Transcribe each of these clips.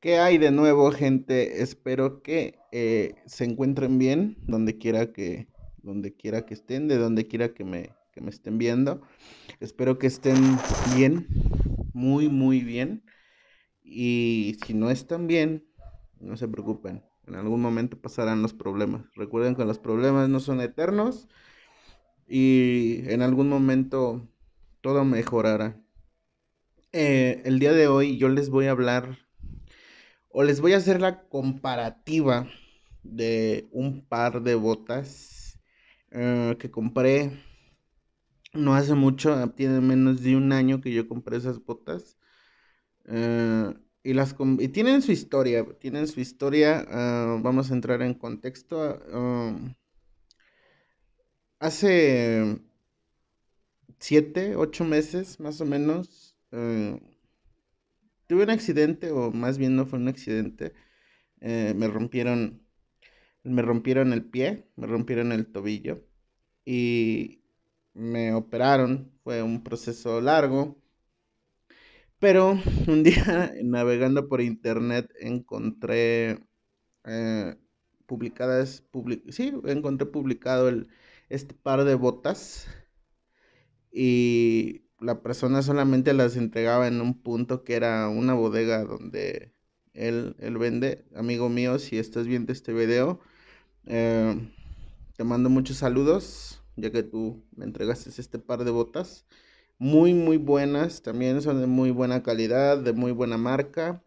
¿Qué hay de nuevo, gente? Espero que eh, se encuentren bien, donde quiera que, donde quiera que estén, de donde quiera que me, que me estén viendo. Espero que estén bien, muy, muy bien. Y si no están bien, no se preocupen. En algún momento pasarán los problemas. Recuerden que los problemas no son eternos. Y en algún momento todo mejorará. Eh, el día de hoy yo les voy a hablar o les voy a hacer la comparativa de un par de botas eh, que compré no hace mucho, ah, tiene menos de un año que yo compré esas botas. Eh, y, las tienen su historia, tienen su historia, ah, vamos a entrar en contexto. Ah, hace siete, ocho meses más o menos, eh, tuve un accidente, o más bien no fue un accidente, eh, me rompieron, me rompieron el pie, me rompieron el tobillo y me operaron, fue un proceso largo, pero un día navegando por internet encontré eh, publicadas, sí, encontré publicado el, este par de botas y la persona solamente las entregaba en un punto que era una bodega donde él, vende. Amigo mío, si estás viendo este video, eh, te mando muchos saludos, ya que tú me entregaste este par de botas. Muy, muy buenas, también son de muy buena calidad, de muy buena marca.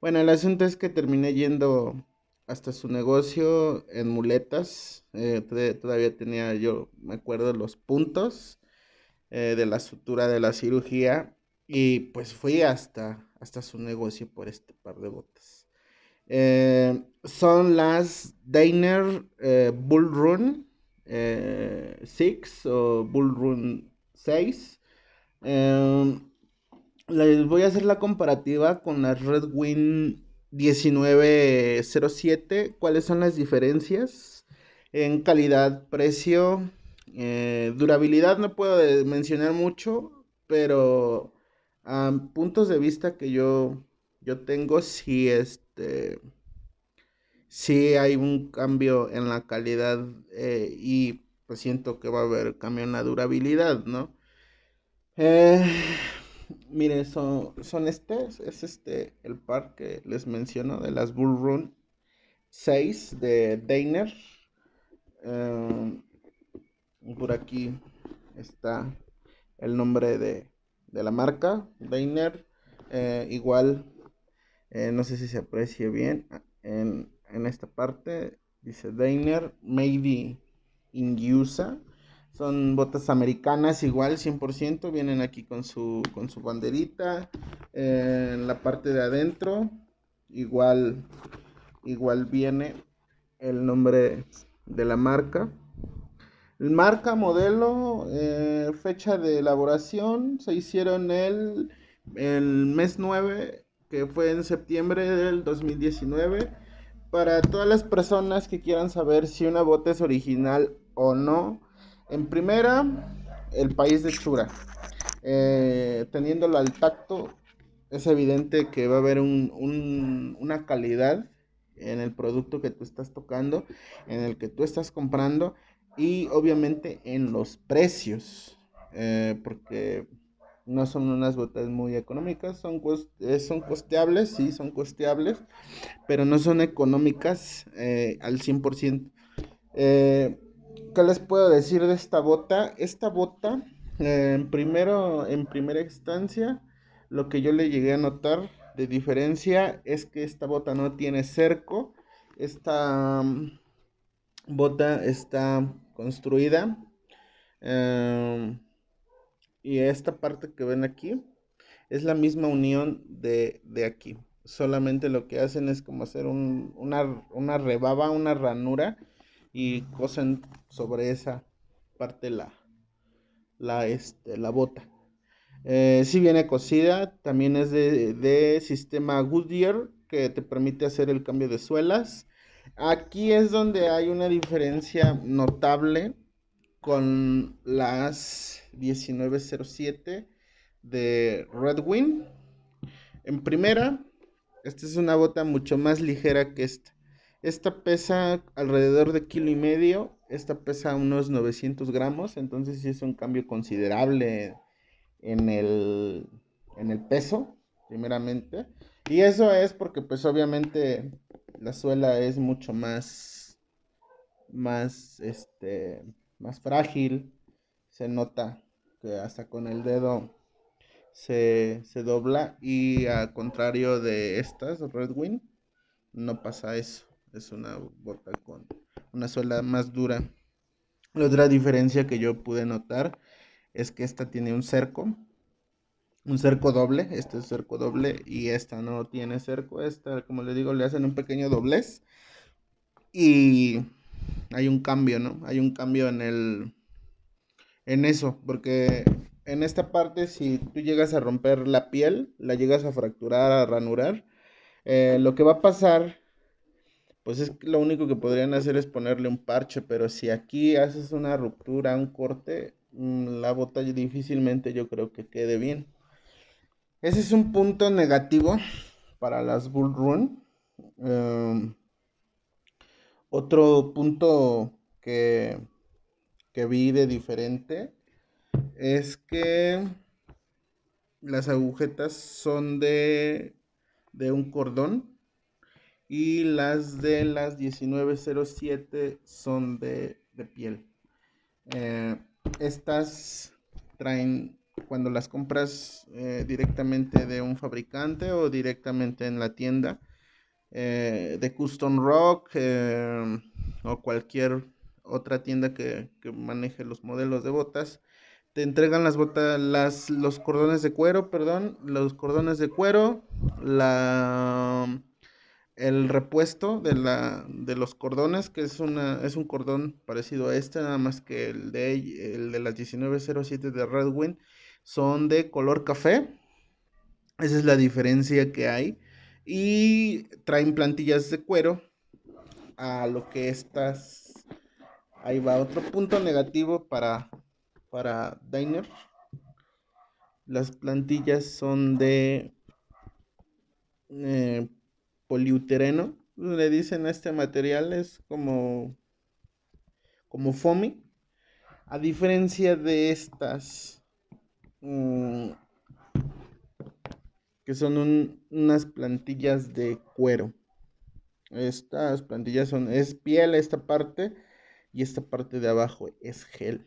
Bueno, el asunto es que terminé yendo hasta su negocio en muletas. Eh, todavía tenía, yo me acuerdo, los puntos eh, de la sutura de la cirugía y pues fui hasta, hasta su negocio por este par de botas. Eh, son las Diner Bullrun eh, Bull Run 6 o Bull 6. les voy a hacer la comparativa con las Red Wing 1907. ¿Cuáles son las diferencias? en calidad, precio, eh, durabilidad no puedo eh, mencionar mucho, pero a puntos de vista que yo, yo tengo, si este, si hay un cambio en la calidad eh, y pues siento que va a haber cambio en la durabilidad, ¿no? mire, son, este, es este el par que les menciono de las Bull Run 6 de Dainer. Por aquí está el nombre de, la marca, Dainer. Eh, igual, eh, no sé si se aprecia bien en, esta parte. Dice Dainer Made in USA. Son botas americanas igual, 100%. Vienen aquí con su, con su banderita. Eh, en la parte de adentro, igual, igual viene el nombre de la marca. Marca, modelo, eh, fecha de elaboración se hicieron el, el mes 9, que fue en septiembre del 2019. Para todas las personas que quieran saber si una bota es original o no, en primera, el país de Chura. Eh, teniéndolo al tacto, es evidente que va a haber una calidad en el producto que tú estás tocando, en el que tú estás comprando y obviamente en los precios, eh, porque no son unas botas muy económicas, son, eh, son costeables, sí, son costeables, pero no son económicas eh, al 100%. ¿Qué les puedo decir de esta bota? Esta bota, primero, en primera instancia, lo que yo le llegué a notar de diferencia es que esta bota no tiene cerco, esta mm, bota está construida. Em, y esta parte que ven aquí es la misma unión de, aquí. Solamente lo que hacen es como hacer una, rebaba, una ranura y cosen sobre esa parte la, la, este, la bota. Eh, si viene cosida, también es de, de sistema Goodyear que te permite hacer el cambio de suelas Aquí es donde hay una diferencia notable con las 1907 de Red Wing. En primera, esta es una bota mucho más ligera que esta. Esta pesa alrededor de kilo y medio, esta pesa unos 900 gramos, entonces sí es un cambio considerable en el, en el peso, primeramente. Y eso es porque pues obviamente la suela es mucho más, más, este, más frágil. Se nota que hasta con el dedo se, dobla y al contrario de estas Red Wing, no pasa eso. Es una bota con una suela más dura. La otra diferencia que yo pude notar es que esta tiene un cerco un cerco doble, este es cerco doble y esta no tiene cerco, esta como les digo le hacen un pequeño doblez y hay un cambio, ¿no? Hay un cambio en el en eso, porque en esta parte si tú llegas a romper la piel, la llegas a fracturar, a ranurar, eh, lo que va a pasar pues es que lo único que podrían hacer es ponerle un parche, pero si aquí haces una ruptura, un corte, mm, la botella difícilmente yo creo que quede bien. Ese es un punto negativo para las Bull Run. Em, otro punto que, que vi de diferente es que las agujetas son de, de un cordón y las de las 1907 son de, de piel. Eh, estas traen cuando las compras eh, directamente de un fabricante o directamente en la tienda eh, de Custom Rock eh, o cualquier otra tienda que, maneje los modelos de botas. Te entregan las botas, las, los cordones de cuero, perdón, los cordones de cuero, la, el repuesto de, la, de los cordones, que es, una, es un cordón parecido a este, nada más que el de, el de las 1907 de Red Wing son de color café. Esa es la diferencia que hay. Y traen plantillas de cuero a lo que estas... Ahí va otro punto negativo para, para Diner. Las plantillas son de eh, Le dicen a este material, es como, como foamy. A diferencia de estas Mm, que son unas plantillas de cuero. Estas plantillas son, es piel esta parte y esta parte de abajo es gel.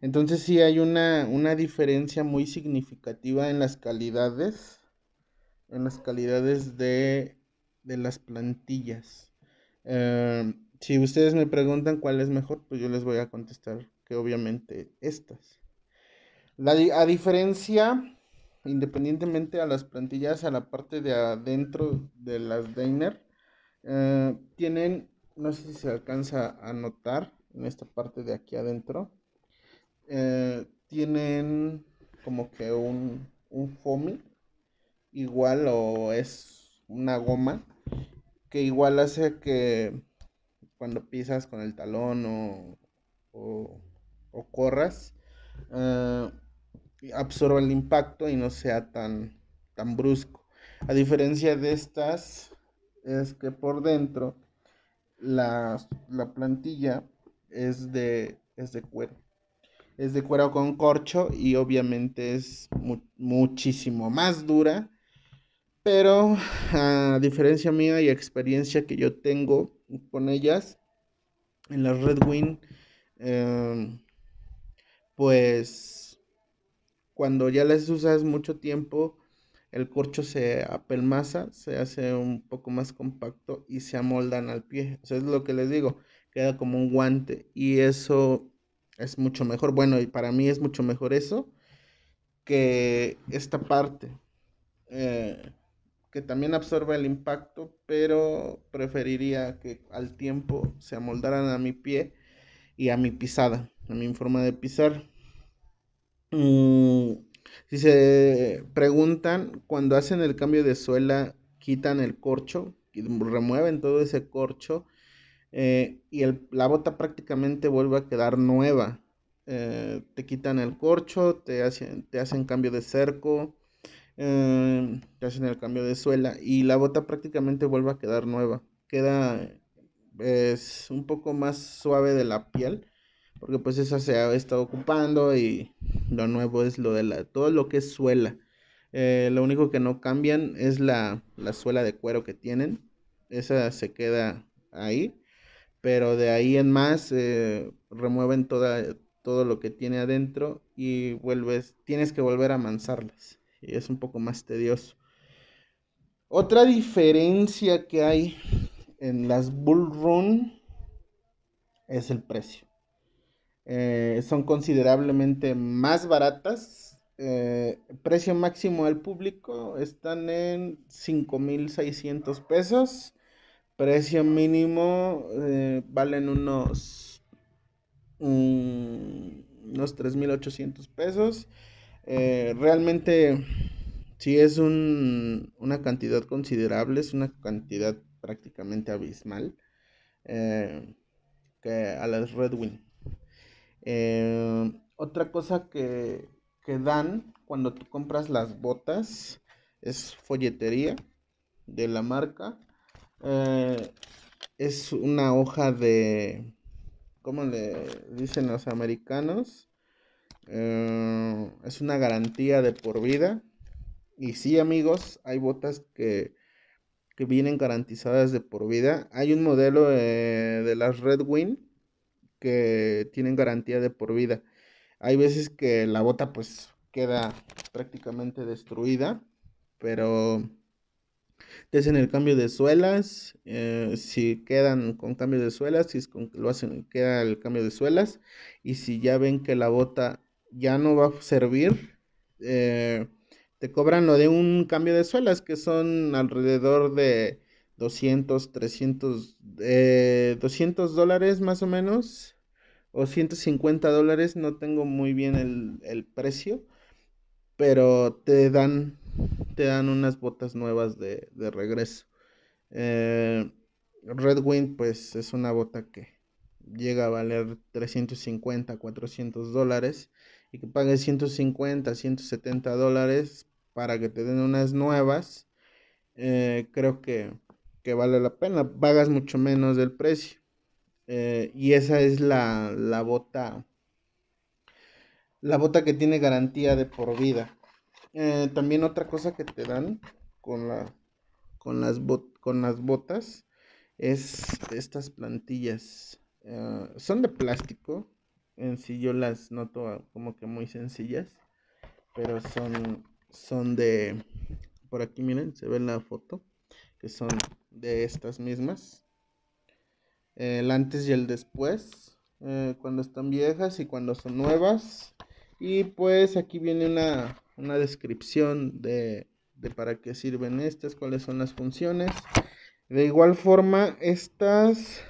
Entonces sí hay una, una diferencia muy significativa en las calidades, en las calidades de, de las plantillas. Em, si ustedes me preguntan cuál es mejor, pues yo les voy a contestar que obviamente estas a diferencia, independientemente a las plantillas, a la parte de adentro de las Dainer, eh, tienen, no sé si se alcanza a notar en esta parte de aquí adentro, eh, tienen como que un, un foamy, igual o es una goma, que igual hace que cuando pisas con el talón o, corras, eh, absorba el impacto y no sea tan, tan brusco. A diferencia de estas, es que por dentro la, la plantilla es de, es de cuero. Es de cuero con corcho y obviamente es muchísimo más dura. Pero a diferencia mía y experiencia que yo tengo con ellas, en la Red Wing, em, pues cuando ya las usas mucho tiempo, el corcho se apelmaza, se hace un poco más compacto y se amoldan al pie. Eso es lo que les digo, queda como un guante y eso es mucho mejor. Bueno, y para mí es mucho mejor eso que esta parte, eh, que también absorbe el impacto, pero preferiría que al tiempo se amoldaran a mi pie y a mi pisada, a mi forma de pisar. Mm, si se preguntan, cuando hacen el cambio de suela, quitan el corcho, remueven todo ese corcho eh, y la bota prácticamente vuelve a quedar nueva. Eh, te quitan el corcho, te hacen, cambio de cerco, eh, te hacen el cambio de suela y la bota prácticamente vuelve a quedar nueva. Queda es un poco más suave de la piel porque pues esa se ha estado ocupando y lo nuevo es lo de todo lo que es suela. Eh, lo único que no cambian es la, suela de cuero que tienen, esa se queda ahí, pero de ahí en más eh, remueven toda, todo lo que tiene adentro y vuelves, tienes que volver a manzarlas. y es un poco más tedioso. Otra diferencia que hay en las Bull Run es el precio. Eh, son considerablemente más baratas. Eh, precio máximo al público están en 5.600 pesos. Precio mínimo eh, valen unos, mm, unos 3.800 pesos. realmente Si es una cantidad considerable, es una cantidad prácticamente abismal que a las Red Wing eh, otra cosa que, que, dan cuando tú compras las botas es folletería de la marca. Eh, es una hoja de, ¿cómo le dicen los americanos? Eh, es una garantía de por vida. Y sí, amigos, hay botas que, que vienen garantizadas de por vida. Hay un modelo de las Red Wing que tienen garantía de por vida. Hay veces que la bota pues queda prácticamente destruida, pero te hacen el cambio de suelas, eh, si quedan con cambio de suelas, si es con, lo hacen, queda el cambio de suelas, y si ya ven que la bota ya no va a servir, eh, te cobran lo de un cambio de suelas, que son alrededor de 200, 300, 200 dólares más o menos, o 150 dólares, no tengo muy bien el, precio, pero te dan, te dan unas botas nuevas de, regreso. Eh, Red Wing, pues es una bota que llega a valer 350, 400 dólares y que pagues 150, 170 dólares para que te den unas nuevas, eh, creo que, que vale la pena. Pagas mucho menos del precio. Eh, y esa es la, bota. La bota que tiene garantía de por vida. Eh, también otra cosa que te dan con, la, con, las, con las botas es estas plantillas. Eh, son de plástico. En sí yo las noto como que muy sencillas. Pero son, son de... Por aquí miren, se ve en la foto. Que son de estas mismas el antes y el después, eh, cuando están viejas y cuando son nuevas. Y pues aquí viene una, una descripción de, de, para qué sirven estas, cuáles son las funciones. De igual forma, estas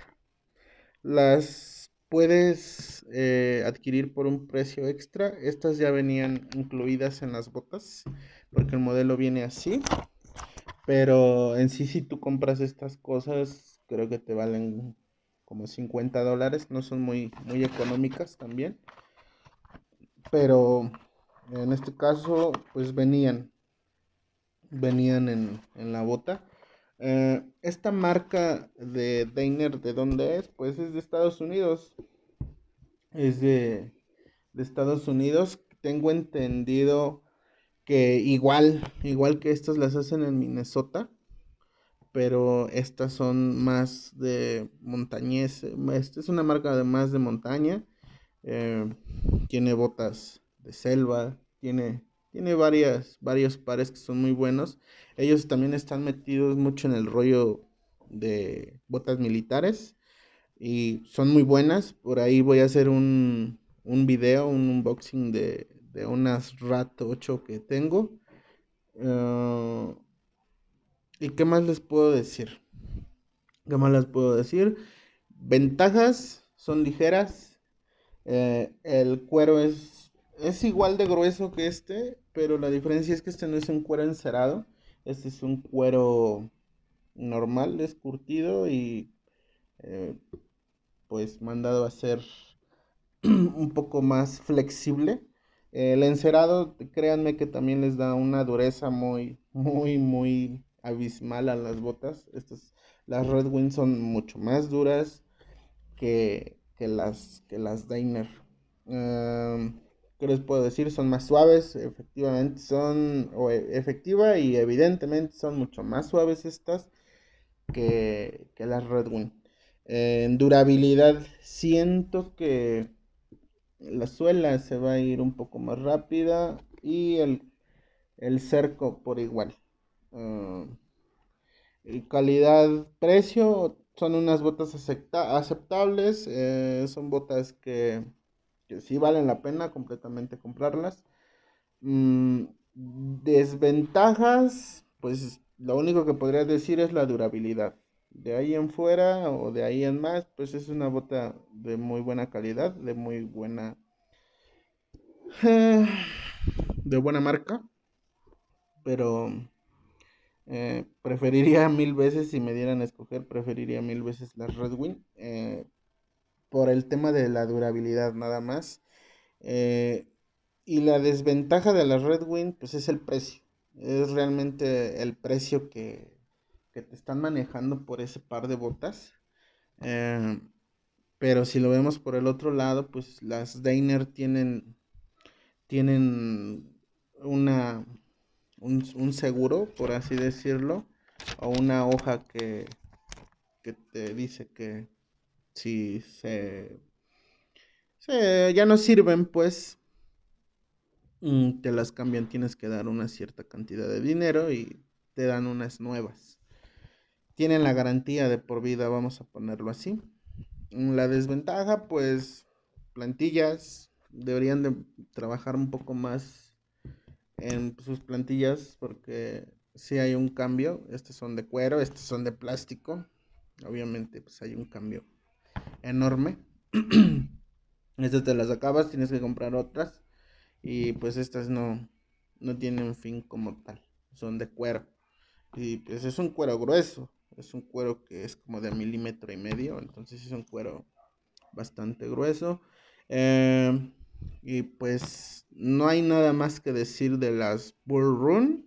las puedes eh, adquirir por un precio extra. Estas ya venían incluidas en las botas, porque el modelo viene así. Pero en sí, si tú compras estas cosas, creo que te valen como 50 dólares, no son muy, muy económicas también. Pero en este caso, pues venían, venían en, la bota. Eh, esta marca de Dainer, ¿de dónde es? Pues es de Estados Unidos. Es de, de Estados Unidos. Tengo entendido que igual, igual que estas las hacen en Minnesota pero estas son más de montañés. Este es una marca de más de montaña. Eh, tiene botas de selva, tiene, tiene varias, varios pares que son muy buenos. Ellos también están metidos mucho en el rollo de botas militares y son muy buenas. Por ahí voy a hacer un, un video, un unboxing de, unas RAT 8 que tengo. Ah, ¿Y qué más les puedo decir? ¿Qué más les puedo decir? Ventajas son ligeras. Eh, el cuero es, es igual de grueso que este, pero la diferencia es que este no es un cuero encerado. Este es un cuero normal, es curtido y eh, pues mandado a ser un poco más flexible. El encerado, créanme que también les da una dureza muy, muy, muy abismal a las botas. Estas, las Red Wing son mucho más duras que, las, que las Diner. Em, ¿Qué les puedo decir? Son más suaves, efectivamente son, o e, efectiva y evidentemente son mucho más suaves estas que, las Red Wing. En durabilidad, siento que la suela se va a ir un poco más rápida y el, el cerco por igual. Eh, calidad-precio, son unas botas aceptables, eh, son botas que, que, sí valen la pena completamente comprarlas. Mm, desventajas, pues lo único que podría decir es la durabilidad. De ahí en fuera o de ahí en más, pues es una bota de muy buena calidad, de muy buena... Eh, de buena marca, pero eh, preferiría mil veces, si me dieran a escoger, preferiría mil veces las Red Wing. Eh, por el tema de la durabilidad nada más. Eh, y la desventaja de las Red Wing, pues es el precio. Es realmente el precio que, que te están manejando por ese par de botas. pero si lo vemos por el otro lado, pues las Dainer tienen, tienen una un, seguro, por así decirlo, o una hoja que, que te dice que si se, ya no sirven, pues mm, te las cambian, tienes que dar una cierta cantidad de dinero y te dan unas nuevas. Tienen la garantía de por vida, vamos a ponerlo así. La desventaja, pues plantillas deberían de trabajar un poco más en sus plantillas porque si hay un cambio. Estos son de cuero, estos son de plástico. Obviamente, pues hay un cambio enorme. estas te las acabas, tienes que comprar otras. Y pues estas no, no tienen fin como tal. Son de cuero. Y pues es un cuero grueso. Es un cuero que es como de milímetro y medio. Entonces es un cuero bastante grueso. Eh, y pues no hay nada más que decir de las Bull Run.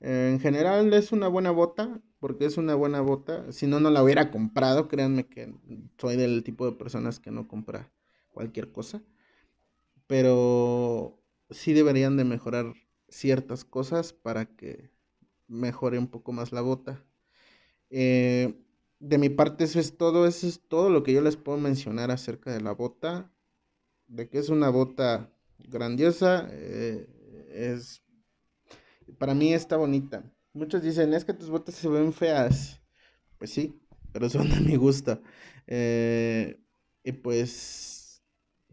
Eh, en general es una buena bota, porque es una buena bota. Si no, no la hubiera comprado. Créanme que soy del tipo de personas que no compra cualquier cosa. Pero sí deberían de mejorar ciertas cosas para que mejore un poco más la bota. Eh, de mi parte eso es todo, eso es todo lo que yo les puedo mencionar acerca de la bota de que es una bota grandiosa, eh, es, para mí está bonita. Muchos dicen, es que tus botas se ven feas. Pues sí, pero son de mi gusto. Eh, y pues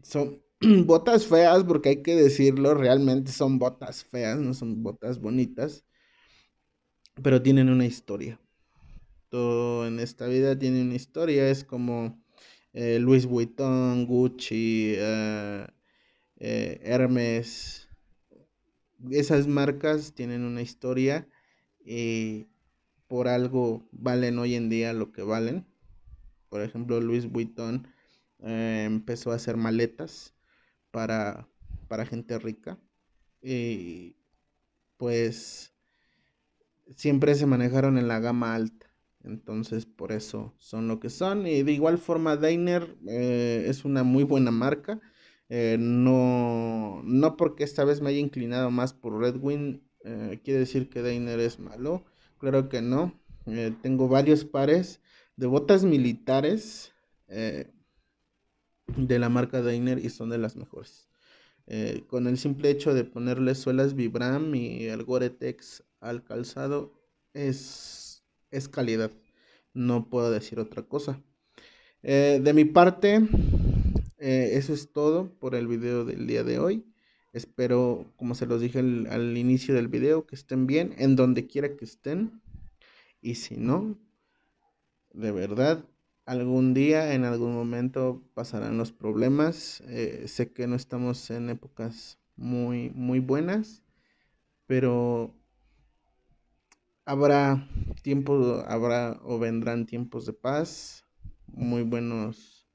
son botas feas, porque hay que decirlo, realmente son botas feas, no son botas bonitas, pero tienen una historia. Todo en esta vida tiene una historia, es como eh, Luis Vuitton, Gucci, eh, eh, Hermes. Esas marcas tienen una historia y por algo valen hoy en día lo que valen. Por ejemplo, Luis Vuitton empezó a hacer maletas para, para gente rica. Y pues siempre se manejaron en la gama alta. Entonces, por eso son lo que son. Y de igual forma, Dainer eh, es una muy buena marca. Eh, no, porque esta vez me haya inclinado más por Red eh, quiere decir que Dainer es malo. Claro que no. tengo varios pares de botas militares de la marca Dainer y son de las mejores. con el simple hecho de ponerle suelas Vibram y el Gore-Tex al calzado, es es calidad. No puedo decir otra cosa. Eh, de mi parte, eh, eso es todo por el video del día de hoy. Espero, como se los dije al, inicio del video, que estén bien en donde quiera que estén. Y si no, de verdad, algún día, en algún momento pasarán los problemas. Eh, sé que no estamos en épocas muy, muy buenas, pero habrá tiempo habrá o vendrán tiempos de paz, muy buenos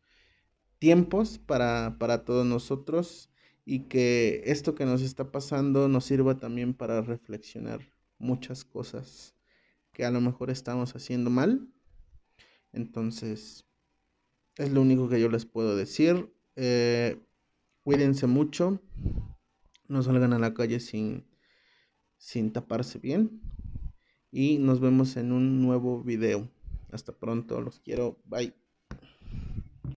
tiempos para, todos nosotros y que esto que nos está pasando nos sirva también para reflexionar muchas cosas que a lo mejor estamos haciendo mal. Entonces, es lo único que yo les puedo decir. Eh, cuídense mucho. No salgan a la calle sin, sin taparse bien y nos vemos en un nuevo video. Hasta pronto, los quiero, bye.